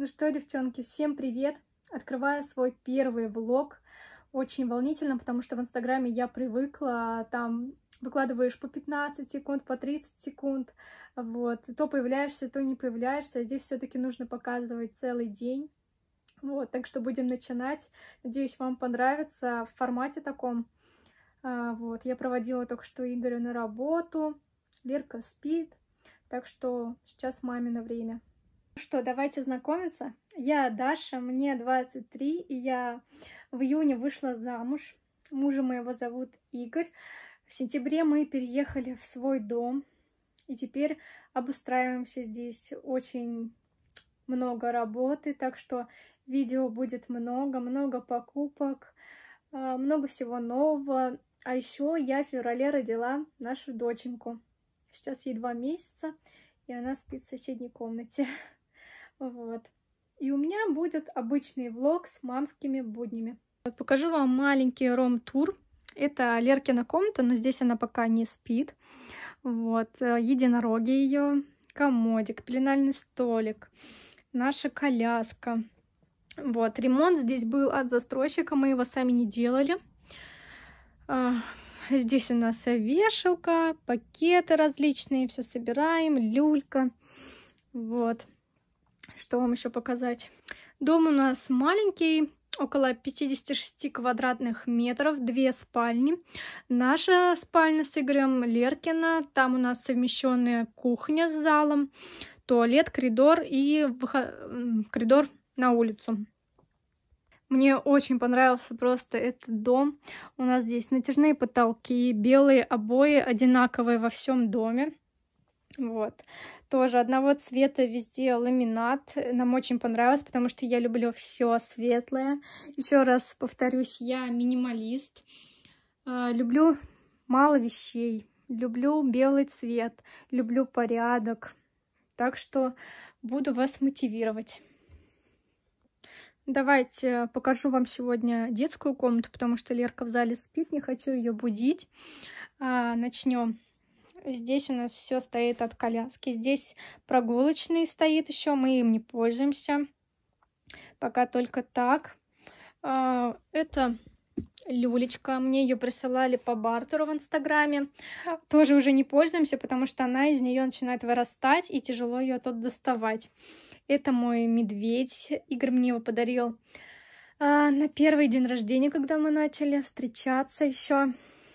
Ну что, девчонки, всем привет! Открываю свой первый влог. Очень волнительно, потому что в Инстаграме я привыкла, там выкладываешь по 15 секунд, по 30 секунд, вот, то появляешься, то не появляешься, а здесь все таки нужно показывать целый день. Вот, так что будем начинать. Надеюсь, вам понравится в формате таком. А, вот, я проводила только что Игоря на работу, Лерка спит, так что сейчас маме на время что, давайте знакомиться. Я Даша, мне 23, и я в июне вышла замуж. Мужа моего зовут Игорь. В сентябре мы переехали в свой дом, и теперь обустраиваемся здесь. Очень много работы, так что видео будет много, много покупок, а, много всего нового. А еще я в феврале родила нашу доченьку. Сейчас ей два месяца, и она спит в соседней комнате. Вот. И у меня будет обычный влог с мамскими буднями. Вот покажу вам маленький ром-тур. Это Леркина комната, но здесь она пока не спит. Вот, э, единороги ее, комодик, пеленальный столик, наша коляска. Вот, ремонт здесь был от застройщика, мы его сами не делали. А, здесь у нас вешалка, пакеты различные, все собираем, люлька. Вот. Что вам еще показать? Дом у нас маленький, около 56 квадратных метров, две спальни. Наша спальня с Игорем Леркина, там у нас совмещенная кухня с залом, туалет, коридор и выход... коридор на улицу. Мне очень понравился просто этот дом. У нас здесь натяжные потолки, белые обои одинаковые во всем доме. Вот тоже одного цвета везде ламинат. Нам очень понравилось, потому что я люблю все светлое. Еще раз повторюсь, я минималист. А, люблю мало вещей. Люблю белый цвет. Люблю порядок. Так что буду вас мотивировать. Давайте покажу вам сегодня детскую комнату, потому что Лерка в зале спит, не хочу ее будить. А, Начнем. Здесь у нас все стоит от коляски. Здесь прогулочный стоит еще, мы им не пользуемся. Пока только так. А, это люлечка. Мне ее присылали по бартеру в Инстаграме. Тоже уже не пользуемся, потому что она из нее начинает вырастать и тяжело ее тут доставать. Это мой медведь. Игорь мне его подарил а, на первый день рождения, когда мы начали встречаться еще.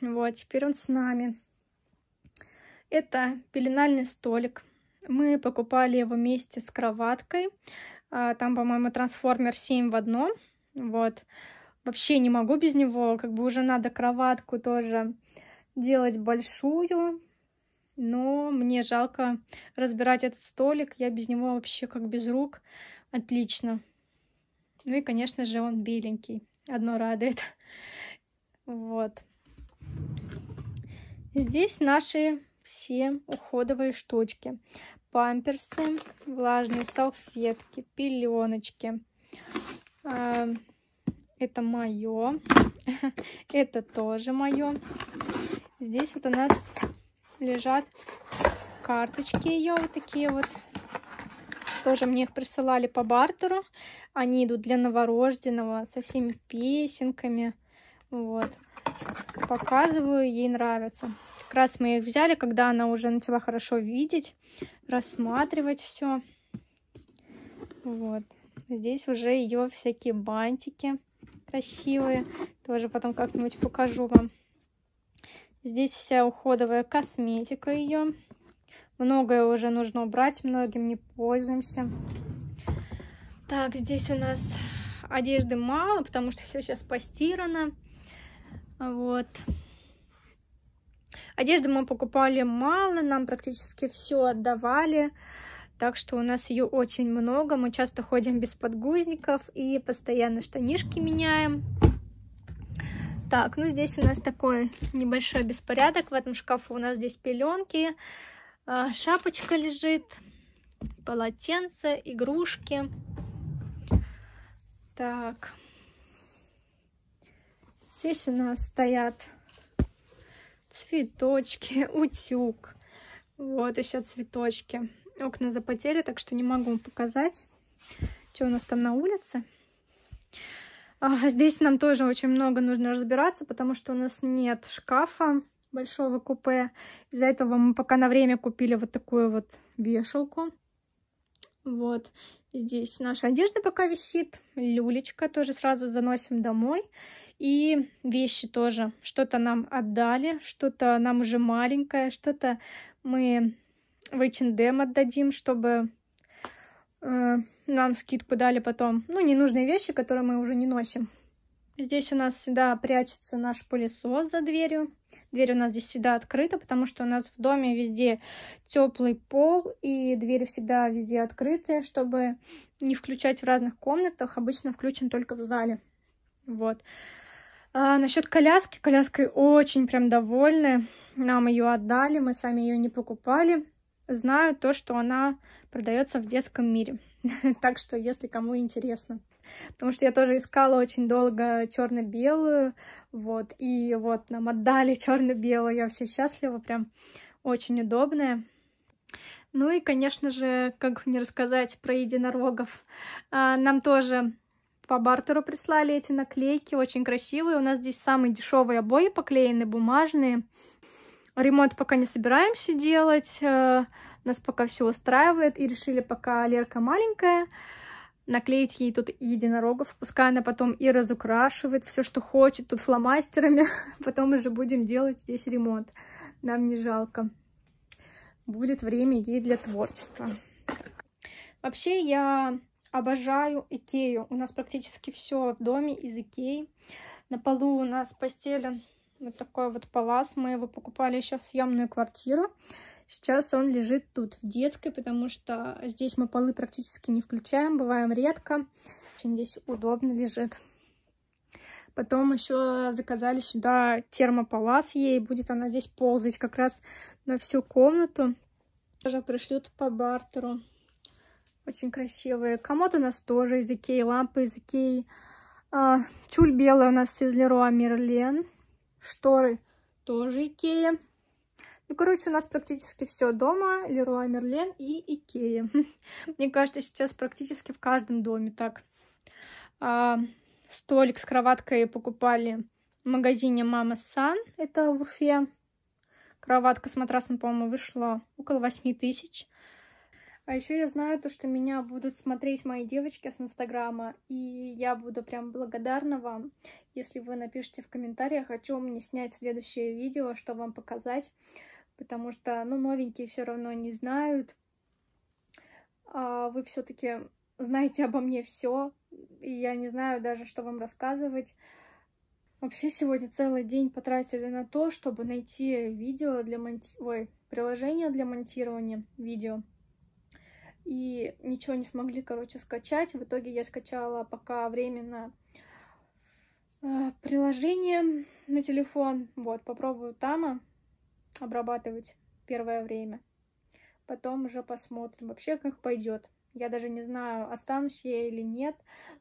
Вот, теперь он с нами. Это пеленальный столик. Мы покупали его вместе с кроваткой. А, там, по-моему, трансформер 7 в одном. Вот. Вообще не могу без него. Как бы уже надо кроватку тоже делать большую. Но мне жалко разбирать этот столик. Я без него вообще как без рук. Отлично. Ну и, конечно же, он беленький. Одно радует. Вот. Здесь наши все уходовые штучки. Памперсы, влажные салфетки, пеленочки. А, это мое. Это тоже мое. Здесь вот у нас лежат карточки ее вот такие вот. Тоже мне их присылали по бартеру. Они идут для новорожденного со всеми песенками. Вот. Показываю, ей нравится раз мы их взяли, когда она уже начала хорошо видеть, рассматривать все. Вот. Здесь уже ее всякие бантики красивые. Тоже потом как-нибудь покажу вам. Здесь вся уходовая косметика ее. Многое уже нужно убрать, многим не пользуемся. Так, здесь у нас одежды мало, потому что все сейчас постирано. Вот. Одежды мы покупали мало, нам практически все отдавали. Так что у нас ее очень много. Мы часто ходим без подгузников и постоянно штанишки меняем. Так, ну здесь у нас такой небольшой беспорядок. В этом шкафу у нас здесь пеленки, а, шапочка лежит, полотенце, игрушки. Так, здесь у нас стоят цветочки, утюг. Вот еще цветочки. Окна запотели, так что не могу вам показать, что у нас там на улице. А, здесь нам тоже очень много нужно разбираться, потому что у нас нет шкафа большого купе. Из-за этого мы пока на время купили вот такую вот вешалку. Вот. Здесь наша одежда пока висит. Люлечка тоже сразу заносим домой. И вещи тоже. Что-то нам отдали, что-то нам уже маленькое, что-то мы в H&M отдадим, чтобы э, нам скидку дали потом. Ну, ненужные вещи, которые мы уже не носим. Здесь у нас всегда прячется наш пылесос за дверью. Дверь у нас здесь всегда открыта, потому что у нас в доме везде теплый пол, и двери всегда везде открытые, чтобы не включать в разных комнатах. Обычно включен только в зале. Вот. А насчет коляски. Коляской очень прям довольны. Нам ее отдали, мы сами ее не покупали. Знаю то, что она продается в детском мире. так что, если кому интересно. Потому что я тоже искала очень долго черно-белую. Вот, и вот нам отдали черно-белую. Я вообще счастлива, прям очень удобная. Ну и, конечно же, как не рассказать про единорогов. А, нам тоже по бартеру прислали эти наклейки, очень красивые. У нас здесь самые дешевые обои поклеены, бумажные. Ремонт пока не собираемся делать, э, нас пока все устраивает. И решили, пока Лерка маленькая, наклеить ей тут единорогов, пускай она потом и разукрашивает все, что хочет, тут фломастерами. Потом уже будем делать здесь ремонт, нам не жалко. Будет время ей для творчества. Вообще я Обожаю Икею. У нас практически все в доме из Икеи. На полу у нас постелен вот такой вот палас. Мы его покупали еще в съемную квартиру. Сейчас он лежит тут, в детской, потому что здесь мы полы практически не включаем, бываем редко. Очень здесь удобно лежит. Потом еще заказали сюда термопалас ей, будет она здесь ползать как раз на всю комнату. Тоже пришлют по бартеру. Очень красивые. Комод у нас тоже из Икеи, лампы из Икеи. А, тюль белая у нас из Леруа Мерлен. Шторы тоже Икея. Ну, короче, у нас практически все дома. Леруа Мерлен и Икея. Мне кажется, сейчас практически в каждом доме так. А, столик с кроваткой покупали в магазине Мама Сан. Это в Уфе. Кроватка с матрасом, по-моему, вышла около 8 тысяч. А еще я знаю то, что меня будут смотреть мои девочки с Инстаграма, и я буду прям благодарна вам, если вы напишите в комментариях, о чем мне снять следующее видео, что вам показать, потому что, ну, новенькие все равно не знают. А вы все-таки знаете обо мне все, и я не знаю даже, что вам рассказывать. Вообще сегодня целый день потратили на то, чтобы найти видео для монти... Ой, приложение для монтирования видео и ничего не смогли, короче, скачать. В итоге я скачала пока временно э, приложение на телефон. Вот, попробую там обрабатывать первое время. Потом уже посмотрим вообще, как пойдет. Я даже не знаю, останусь я или нет,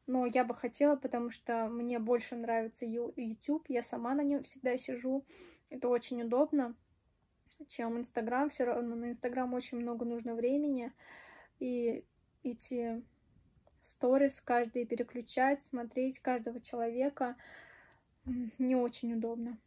но я бы хотела, потому что мне больше нравится YouTube. Я сама на нем всегда сижу. Это очень удобно, чем Инстаграм. Все равно на Инстаграм очень много нужно времени и эти сторис каждый переключать, смотреть каждого человека не очень удобно.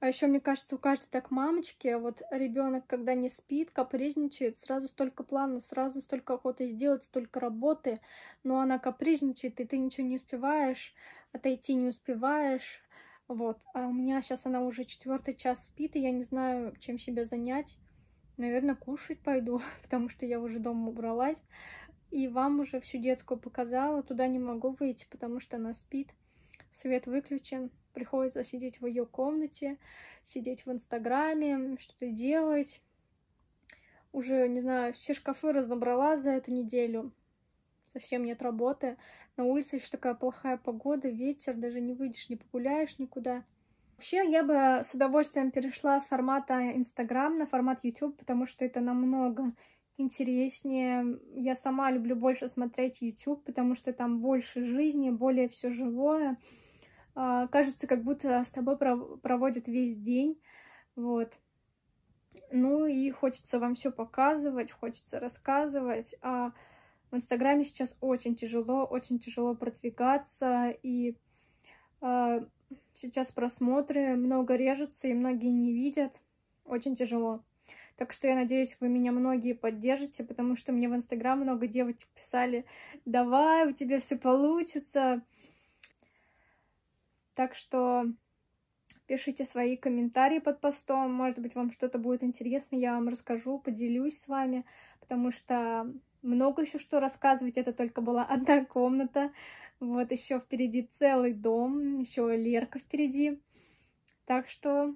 А еще, мне кажется, у каждой так мамочки, вот ребенок, когда не спит, капризничает, сразу столько планов, сразу столько охоты сделать, столько работы, но она капризничает, и ты ничего не успеваешь, отойти не успеваешь, вот. А у меня сейчас она уже четвертый час спит, и я не знаю, чем себя занять наверное, кушать пойду, потому что я уже дома убралась. И вам уже всю детскую показала. Туда не могу выйти, потому что она спит. Свет выключен. Приходится сидеть в ее комнате, сидеть в Инстаграме, что-то делать. Уже, не знаю, все шкафы разобрала за эту неделю. Совсем нет работы. На улице еще такая плохая погода, ветер, даже не выйдешь, не погуляешь никуда. Вообще, я бы с удовольствием перешла с формата Инстаграм на формат YouTube, потому что это намного интереснее. Я сама люблю больше смотреть YouTube, потому что там больше жизни, более все живое. А, кажется, как будто с тобой проводят весь день. Вот. Ну и хочется вам все показывать, хочется рассказывать. А в Инстаграме сейчас очень тяжело, очень тяжело продвигаться. И а, Сейчас просмотры много режутся, и многие не видят. Очень тяжело. Так что я надеюсь, вы меня многие поддержите, потому что мне в Инстаграм много девочек писали, давай, у тебя все получится. Так что пишите свои комментарии под постом, может быть, вам что-то будет интересно, я вам расскажу, поделюсь с вами, потому что много еще что рассказывать, это только была одна комната, вот еще впереди целый дом, еще Лерка впереди. Так что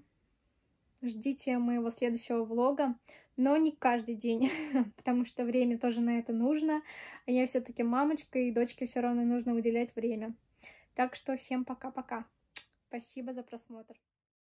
ждите моего следующего влога, но не каждый день, потому что время тоже на это нужно. А я все-таки мамочка, и дочке все равно нужно уделять время. Так что всем пока-пока. Спасибо за просмотр.